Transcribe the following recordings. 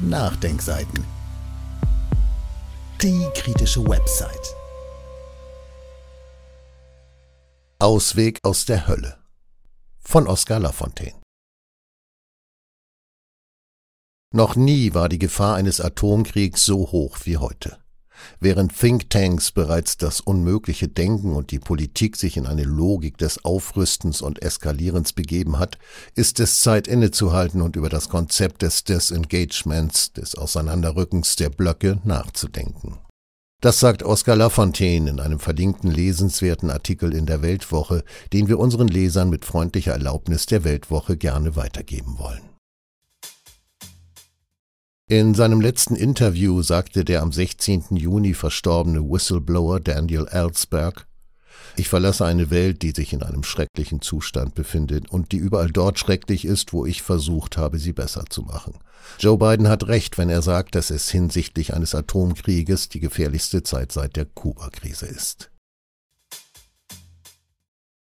Nachdenkseiten. Die kritische Website. Ausweg aus der Hölle von Oskar Lafontaine. Noch nie war die Gefahr eines Atomkriegs so hoch wie heute. Während Thinktanks bereits das Unmögliche denken und die Politik sich in eine Logik des Aufrüstens und Eskalierens begeben hat, ist es Zeit innezuhalten und über das Konzept des Disengagements, des Auseinanderrückens der Blöcke nachzudenken. Das sagt Oskar Lafontaine in einem verlinkten lesenswerten Artikel in der Weltwoche, den wir unseren Lesern mit freundlicher Erlaubnis der Weltwoche gerne weitergeben wollen. In seinem letzten Interview sagte der am 16. Juni verstorbene Whistleblower Daniel Ellsberg, ich verlasse eine Welt, die sich in einem schrecklichen Zustand befindet und die überall dort schrecklich ist, wo ich versucht habe, sie besser zu machen. Joe Biden hat recht, wenn er sagt, dass es hinsichtlich eines Atomkrieges die gefährlichste Zeit seit der Kuba-Krise ist.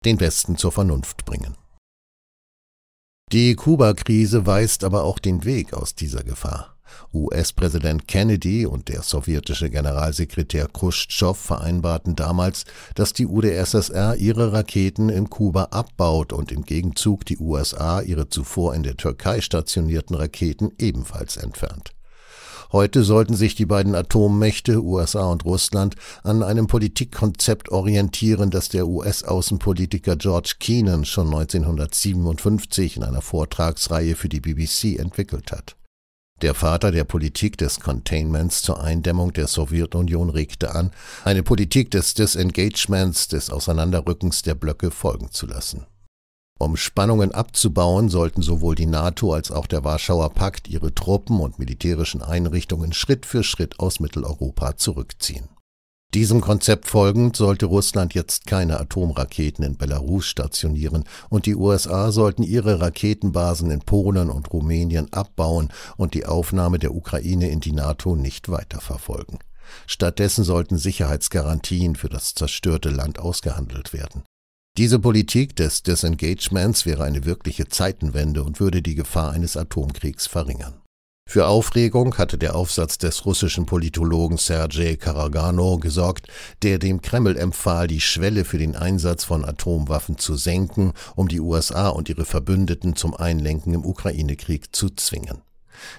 Den Westen zur Vernunft bringen. Die Kuba-Krise weist aber auch den Weg aus dieser Gefahr. US-Präsident Kennedy und der sowjetische Generalsekretär Khrushchev vereinbarten damals, dass die UdSSR ihre Raketen in Kuba abbaut und im Gegenzug die USA ihre zuvor in der Türkei stationierten Raketen ebenfalls entfernt. Heute sollten sich die beiden Atommächte USA und Russland an einem Politikkonzept orientieren, das der US-Außenpolitiker George Keenan schon 1957 in einer Vortragsreihe für die BBC entwickelt hat. Der Vater der Politik des Containments zur Eindämmung der Sowjetunion regte an, eine Politik des Disengagements, des Auseinanderrückens der Blöcke folgen zu lassen. Um Spannungen abzubauen, sollten sowohl die NATO als auch der Warschauer Pakt ihre Truppen und militärischen Einrichtungen Schritt für Schritt aus Mitteleuropa zurückziehen. Diesem Konzept folgend sollte Russland jetzt keine Atomraketen in Belarus stationieren und die USA sollten ihre Raketenbasen in Polen und Rumänien abbauen und die Aufnahme der Ukraine in die NATO nicht weiterverfolgen. Stattdessen sollten Sicherheitsgarantien für das zerstörte Land ausgehandelt werden. Diese Politik des Disengagements wäre eine wirkliche Zeitenwende und würde die Gefahr eines Atomkriegs verringern für Aufregung hatte der Aufsatz des russischen Politologen Sergei Karagano gesorgt, der dem Kreml empfahl, die Schwelle für den Einsatz von Atomwaffen zu senken, um die USA und ihre Verbündeten zum Einlenken im Ukraine-Krieg zu zwingen.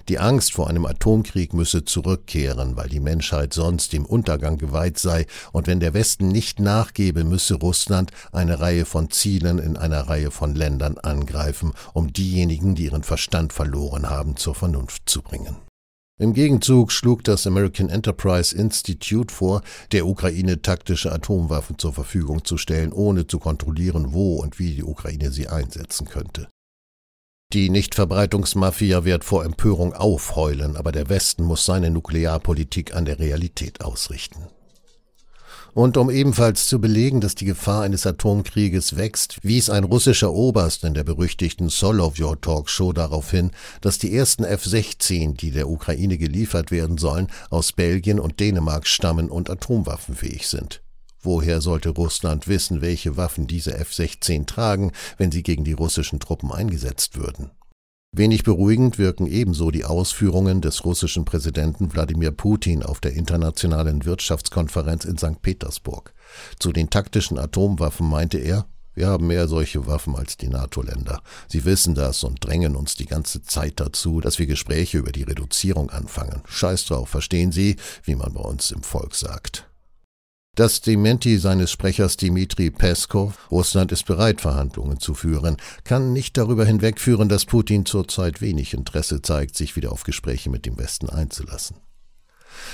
Die Angst vor einem Atomkrieg müsse zurückkehren, weil die Menschheit sonst dem Untergang geweiht sei, und wenn der Westen nicht nachgebe, müsse Russland eine Reihe von Zielen in einer Reihe von Ländern angreifen, um diejenigen, die ihren Verstand verloren haben, zur Vernunft zu bringen. Im Gegenzug schlug das American Enterprise Institute vor, der Ukraine taktische Atomwaffen zur Verfügung zu stellen, ohne zu kontrollieren, wo und wie die Ukraine sie einsetzen könnte. Die Nichtverbreitungsmafia wird vor Empörung aufheulen, aber der Westen muss seine Nuklearpolitik an der Realität ausrichten. Und um ebenfalls zu belegen, dass die Gefahr eines Atomkrieges wächst, wies ein russischer Oberst in der berüchtigten Solovyor talkshow darauf hin, dass die ersten F-16, die der Ukraine geliefert werden sollen, aus Belgien und Dänemark stammen und atomwaffenfähig sind. Woher sollte Russland wissen, welche Waffen diese F-16 tragen, wenn sie gegen die russischen Truppen eingesetzt würden? Wenig beruhigend wirken ebenso die Ausführungen des russischen Präsidenten Wladimir Putin auf der Internationalen Wirtschaftskonferenz in St. Petersburg. Zu den taktischen Atomwaffen meinte er, wir haben mehr solche Waffen als die NATO-Länder. Sie wissen das und drängen uns die ganze Zeit dazu, dass wir Gespräche über die Reduzierung anfangen. Scheiß drauf, verstehen Sie, wie man bei uns im Volk sagt. Das Dementi seines Sprechers Dimitri Peskov, Russland ist bereit, Verhandlungen zu führen, kann nicht darüber hinwegführen, dass Putin zurzeit wenig Interesse zeigt, sich wieder auf Gespräche mit dem Westen einzulassen.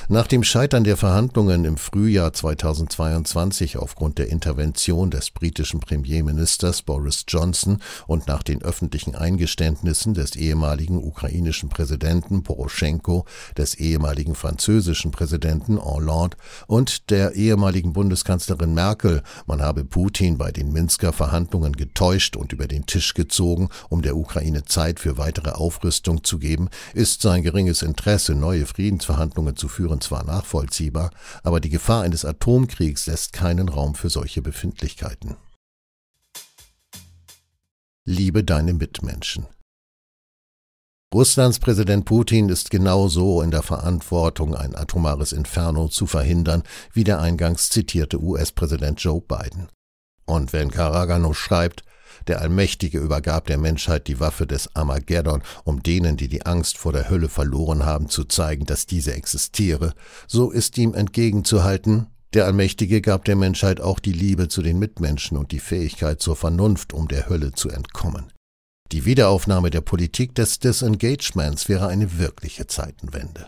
Nach dem Scheitern der Verhandlungen im Frühjahr 2022 aufgrund der Intervention des britischen Premierministers Boris Johnson und nach den öffentlichen Eingeständnissen des ehemaligen ukrainischen Präsidenten Poroschenko, des ehemaligen französischen Präsidenten Hollande und der ehemaligen Bundeskanzlerin Merkel, man habe Putin bei den Minsker Verhandlungen getäuscht und über den Tisch gezogen, um der Ukraine Zeit für weitere Aufrüstung zu geben, ist sein geringes Interesse, neue Friedensverhandlungen zu führen, wären zwar nachvollziehbar, aber die Gefahr eines Atomkriegs lässt keinen Raum für solche Befindlichkeiten. Liebe deine Mitmenschen. Russlands Präsident Putin ist genauso in der Verantwortung, ein atomares Inferno zu verhindern, wie der eingangs zitierte US-Präsident Joe Biden. Und wenn Karagano schreibt, der Allmächtige übergab der Menschheit die Waffe des Armageddon, um denen, die die Angst vor der Hölle verloren haben, zu zeigen, dass diese existiere. So ist ihm entgegenzuhalten, der Allmächtige gab der Menschheit auch die Liebe zu den Mitmenschen und die Fähigkeit zur Vernunft, um der Hölle zu entkommen. Die Wiederaufnahme der Politik des Disengagements wäre eine wirkliche Zeitenwende.